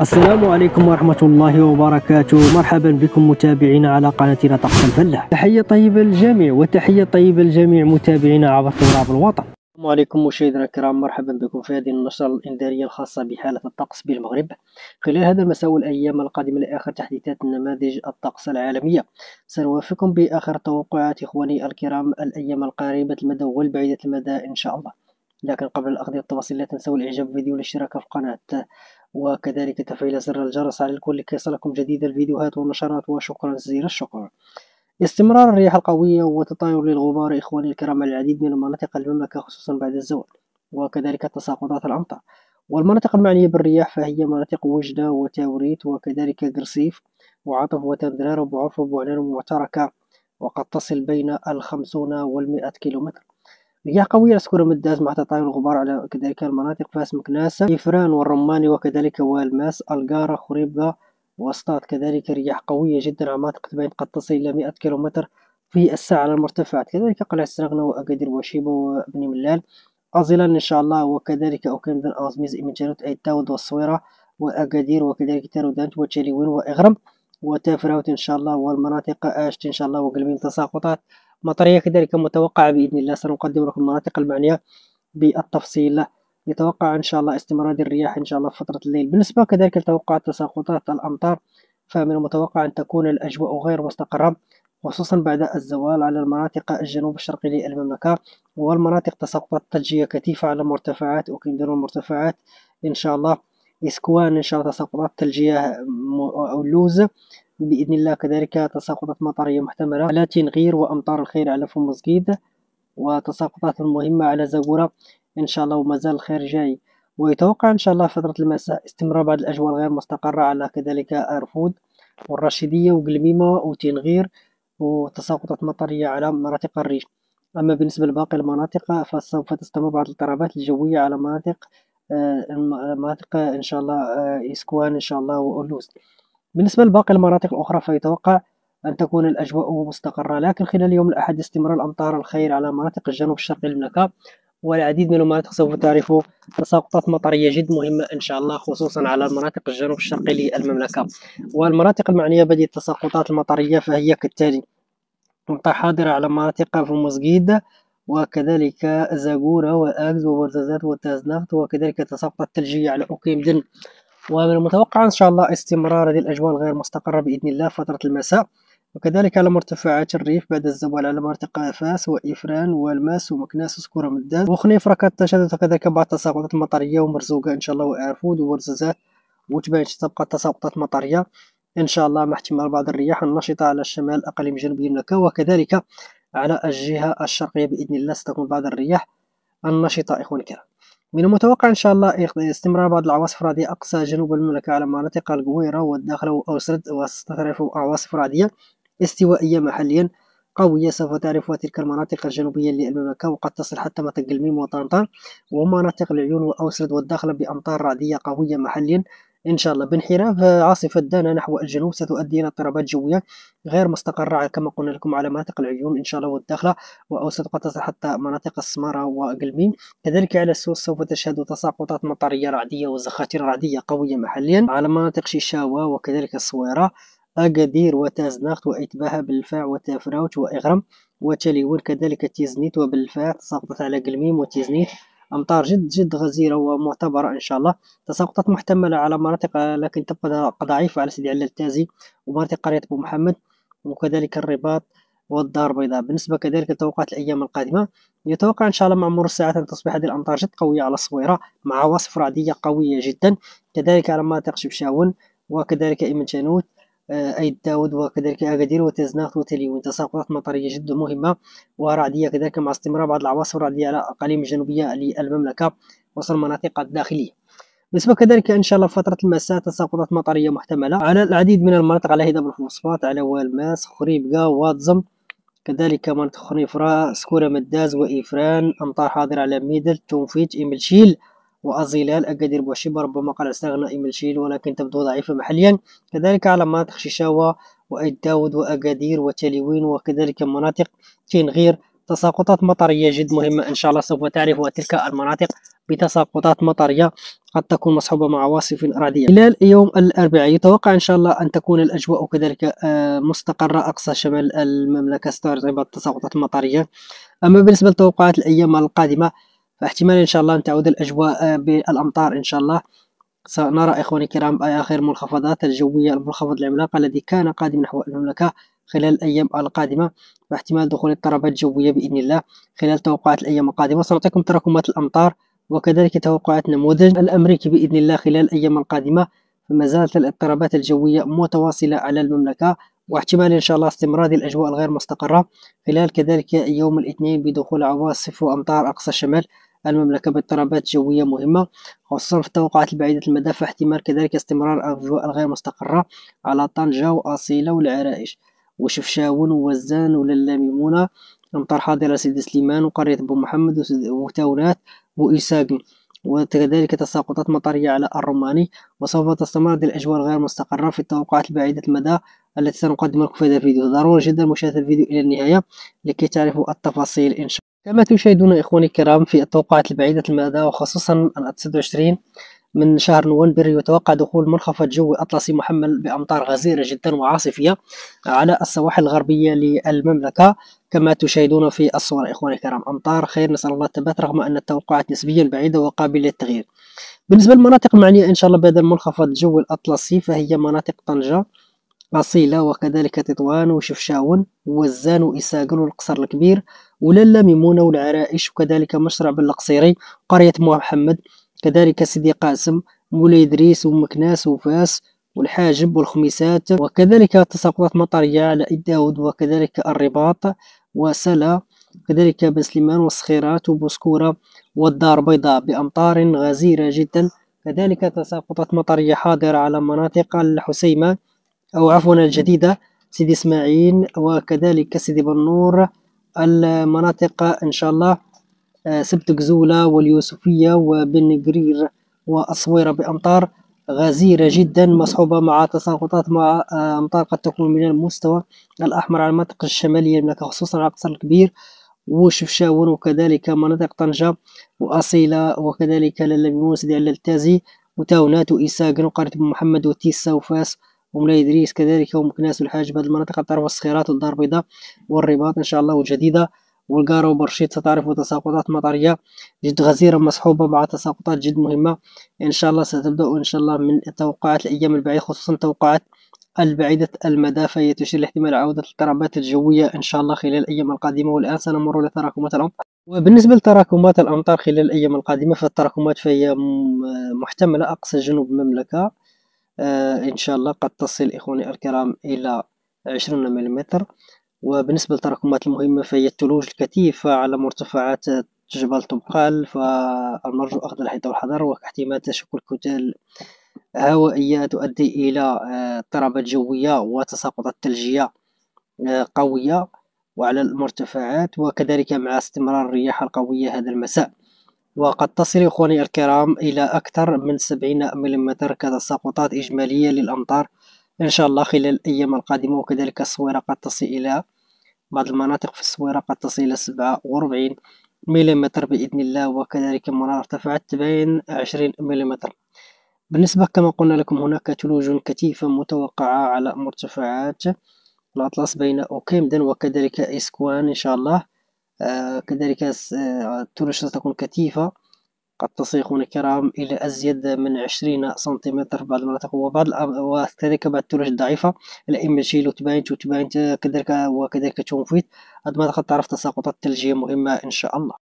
السلام عليكم ورحمة الله وبركاته مرحبا بكم متابعينا على قناتنا طقس الفلة تحية طيبة للجميع وتحية طيبة لجميع متابعينا عبر تراب الوطن السلام عليكم مشاهدينا الكرام مرحبا بكم في هذه النشرة الإنذارية الخاصة بحالة الطقس بالمغرب خلال هذا المساء والأيام القادمة لآخر تحديثات نماذج الطقس العالمية سنوافقكم بآخر توقعات إخواني الكرام الأيام القريبة المدى والبعيدة المدى إن شاء الله لكن قبل الأخذ التفاصيل لا تنسوا الإعجاب بالفيديو والاشتراك في القناة وكذلك تفعيل زر الجرس على الكل لكي يصلكم جديد الفيديوهات والنشرات وشكرا جزيل الشكر استمرار الرياح القوية وتطاير للغبار إخواني الكرام على العديد من المناطق المملكة خصوصا بعد الزوال وكذلك تساقطات الأمطار والمناطق المعنية بالرياح فهي مناطق وجدة وتاوريت وكذلك قرصيف وعطف وتندرار وبعرف وبعلان ومعتركة وقد تصل بين الخمسون والمئة كيلومتر رياح قوية عسكرة مداز مع تطاير الغبار على كذلك المناطق فاس مكناس إفران والرماني وكذلك والماس القارة خريبة وسطات كذلك رياح قوية جدا على مناطق تبين قد تصل إلى 100 كيلومتر في الساعة على المرتفعات كذلك قلعة سرغنة وأكادير وشيبة وبن ملال أزلان إن شاء الله وكذلك أوكندن أزميز إمجانوت أي تاود والصويرة وأكادير وكذلك تارودانت وتشاليوين وإغرم وتافراوت إن شاء الله والمناطق أشت إن شاء الله وقلبين تساقطات مطرية كذلك متوقعة بإذن الله سنقدم لكم المناطق المعنية بالتفصيل يتوقع إن شاء الله استمرار الرياح إن شاء الله في فترة الليل بالنسبة كذلك لتوقع تساقطات الأمطار فمن المتوقع أن تكون الأجواء غير مستقرة خصوصا بعد الزوال على المناطق الجنوب الشرقي للمملكة والمناطق تساقطات ثلجية كثيفة على مرتفعات وكندرون المرتفعات إن شاء الله إسكوان إن شاء الله تساقطات ثلجية أو لوز بإذن الله كذلك تساقطات مطرية محتملة على تنغير وأمطار الخير على فم مسقيد وتساقطات مهمة على زابورة إن شاء الله ومازال الخير جاي ويتوقع إن شاء الله فترة المساء استمرار بعض الأجواء غير مستقرة على كذلك أرفود والرشيدية وقلميمة وتنغير وتساقطات مطرية على مناطق الريف أما بالنسبة لباقي المناطق فسوف تستمر بعض الاضطرابات الجوية على مناطق آه، مناطق إن شاء الله آه، إسكوان إن شاء الله وأولوز بالنسبة لباقي المناطق الأخرى فيتوقع أن تكون الأجواء مستقرة لكن خلال يوم الأحد استمرار الأمطار الخير على مناطق الجنوب الشرقي للمملكة والعديد من المناطق سوف تعرفوا تساقطات مطريه جد مهمه ان شاء الله خصوصا على مناطق الجنوب الشرقي للمملكه والمناطق المعنيه بهذه التساقطات المطريه فهي كالتالي امطار حاضره على مناطق فموزقيد وكذلك زاغورة وأكز وبرزازات وتازنفت وكذلك تساقطات الثلجية على أوكيمدن ومن المتوقع إن شاء الله استمرار هذه الأجواء الغير مستقرة بإذن الله فترة المساء وكذلك على مرتفعات الريف بعد الزوال على مرتقى فاس وإفران والماس ومكناس وسكورة مدان وخنيف ركات تشدد وكذلك بعض التساقطات المطرية ومرزوقة إن شاء الله وارفود وورزازات وتبان تبقى التساقطات مطرية إن شاء الله مع احتمال بعض الرياح النشطة على الشمال الأقاليم جنوبية المملكة وكذلك على الجهة الشرقية بإذن الله ستكون بعض الرياح النشطة إخواني الكرام من المتوقع إن شاء الله استمرار بعض العواصف الرعدية أقصى جنوب المملكة على مناطق القويرة والداخل وأوسرد وستترف عواصف رعدية استوائية محليا قوية سوف تعرف تلك المناطق الجنوبية للمملكة وقد تصل حتى منطقة الميم وطنطا ومناطق العيون وأوسرد والداخل بأمطار رعدية قوية محليا إن شاء الله بانحراف آه، عاصفة دانا نحو الجنوب ستؤدي إلى اضطرابات جوية غير مستقرة كما قلنا لكم على مناطق العيون إن شاء الله والداخلة وأوسط حتى مناطق السمارة وقلبين كذلك على السوس سوف تشهد تساقطات مطرية رعدية وزخاتير رعدية قوية محليا على مناطق شيشاوة وكذلك الصويرة أكادير وتازناخت وإتباها بالفاع وتافراوت وإغرم وتليون كذلك تيزنيت وبالفاع تساقطت على قلميم وتيزنيت أمطار جد جد غزيرة ومعتبرة إن شاء الله تساقطات محتملة على مناطق لكن تبقى ضعيفة على سيدي علي التازي ومناطق قرية أبو محمد وكذلك الرباط والدار البيضاء بالنسبة كذلك لتوقعات الأيام القادمة يتوقع إن شاء الله مع مرور الساعات أن تصبح هذه الأمطار جد قوية على الصويرة مع عواصف رعدية قوية جدا كذلك على مناطق شبشاون وكذلك ايمن جانوت آه، أيد داود وكذلك أكادير وتزناخت وتليون تساقطات مطرية جد مهمة ورعدية كذلك مع استمرار بعض العواصف الرعدية على الأقاليم الجنوبية للمملكة وسط المناطق الداخلية بالنسبة كذلك إن شاء الله فترة المساء تساقطات مطرية محتملة على العديد من المناطق على هضاب الفوسفات على والماس خريبكة واتزم كذلك مناطق خنيفرة سكورة مداز وإفران أمطار حاضرة على ميدل تونفيت إملشيل وأظلال أكادير بوشيبة ربما قال استغنى شيل ولكن تبدو ضعيفة محليا كذلك على مناطق شيشاوا وأيد داود وأكادير وتلوين وكذلك مناطق تنغير تساقطات مطرية جد مهمة إن شاء الله سوف تعرف تلك المناطق بتساقطات مطرية قد تكون مصحوبة مع عواصف رعدية خلال يوم الأربعاء يتوقع إن شاء الله أن تكون الأجواء كذلك آه، مستقرة أقصى شمال المملكة سترتقب تساقطات المطرية أما بالنسبة لتوقعات الأيام القادمة فاحتمال ان شاء الله ان تعود الاجواء آه، بالامطار ان شاء الله سنرى اخواني الكرام اخر منخفضات الجويه المنخفض العملاق الذي كان قادم نحو المملكه خلال الايام القادمه واحتمال دخول اضطرابات جويه باذن الله خلال توقعات الايام القادمه سنعطيكم تراكمات الامطار وكذلك توقعات نموذج الامريكي باذن الله خلال الايام القادمه فما زالت الاضطرابات الجويه متواصله على المملكه واحتمال ان شاء الله استمرار الاجواء الغير مستقره خلال كذلك يوم الاثنين بدخول عواصف وامطار اقصى الشمال المملكة باضطرابات جوية مهمة خصوصا في التوقعات البعيدة المدى فاحتمال كذلك استمرار الأجواء الغير مستقرة على طنجة وأصيلة والعرائش وشفشاون ووزان ميمونة أمطار حاضرة سيدي سليمان وقرية بو محمد وتاونات وإيساقن وكذلك تساقطات مطرية على الروماني وسوف تستمر هذه الأجواء غير مستقرة في التوقعات البعيدة المدى التي سنقدم لكم في هذا الفيديو ضروري جدا مشاهدة الفيديو إلى النهاية لكي تعرفوا التفاصيل إن شاء الله كما تشاهدون إخواني الكرام في التوقعات البعيدة المدى وخصوصا الـ 26 من شهر نوفمبر يتوقع دخول منخفض جوي أطلسي محمل بأمطار غزيرة جدا وعاصفية على السواحل الغربية للمملكة كما تشاهدون في الصور إخواني الكرام أمطار خير نسأل الله الثبات رغم أن التوقعات نسبيا بعيدة وقابلة للتغيير بالنسبة للمناطق المعنية إن شاء الله بهذا المنخفض الجوي الأطلسي فهي مناطق طنجة أصيلة وكذلك تطوان وشفشاون وزان وإساقل والقصر الكبير وللا ميمونة والعرائش وكذلك مشرع بالقصيري قرية محمد كذلك سيدي قاسم مولاي إدريس ومكناس وفاس والحاجب والخميسات وكذلك تساقطات مطرية على داود وكذلك الرباط وسلا كذلك بن سليمان والصخيرات وبوسكورة والدار البيضاء بأمطار غزيرة جدا كذلك تساقطات مطرية حاضرة على مناطق الحسيمة أو عفوا الجديدة سيدي إسماعيل وكذلك سيدي بنور المناطق إن شاء الله آه، سبت قزولة واليوسفية وبن قرير وأصويرة بأمطار غزيرة جدا مصحوبة مع تساقطات مع آه، أمطار قد تكون من المستوى الأحمر على المنطقة الشمالية المملكة خصوصا على القصر الكبير وشفشاون وكذلك مناطق طنجة وأصيلة وكذلك للموس ديال التازي وتاونات وإساقن وقرية محمد وتيسا وفاس وملاي إدريس كذلك ومكناس والحاج بهذه المناطق الطرف الصخيرات والدار البيضاء والرباط إن شاء الله والجديدة والقارة وبرشيد ستعرف تساقطات مطرية جد غزيرة مصحوبة مع تساقطات جد مهمة إن شاء الله ستبدأ إن شاء الله من توقعات الأيام البعيدة خصوصا توقعات البعيدة المدى فهي تشير لاحتمال عودة الكرامات الجوية إن شاء الله خلال الأيام القادمة والآن سنمر لتراكمات الأمطار وبالنسبة لتراكمات الأمطار خلال الأيام القادمة فالتراكمات فهي محتملة أقصى جنوب المملكة آه إن شاء الله قد تصل إخواني الكرام إلى 20 ملم وبالنسبة للتراكمات المهمة فهي الثلوج الكثيفة على مرتفعات جبل طبقال فالمرجو أخذ الحذر والحذر واحتمال تشكل كتل هوائية تؤدي إلى آه، اضطرابات جوية وتساقطات ثلجية آه، قوية وعلى المرتفعات وكذلك مع استمرار الرياح القوية هذا المساء وقد تصل إخواني الكرام إلى أكثر من 70 ملم كتساقطات إجمالية للأمطار إن شاء الله خلال الأيام القادمة وكذلك الصويرة قد تصل إلى بعض المناطق في الصويرة قد تصل إلى 47 ملم بإذن الله وكذلك منار ارتفعت تبين 20 ملم بالنسبة كما قلنا لكم هناك ثلوج كثيفة متوقعة على مرتفعات الأطلس بين أوكيمدن وكذلك إسكوان إن شاء الله آه كذلك الثلوج آه، ستكون كثيفة قد تسيق الكرام إلى أزيد من 20 سنتيمتر بعض المناطق وبعض وكذلك بعض الثلوج الضعيفة إما شيل وتباينت وتباينت كذلك وكذلك تونفيت هاد المناطق تعرف تساقطات ثلجية مهمة إن شاء الله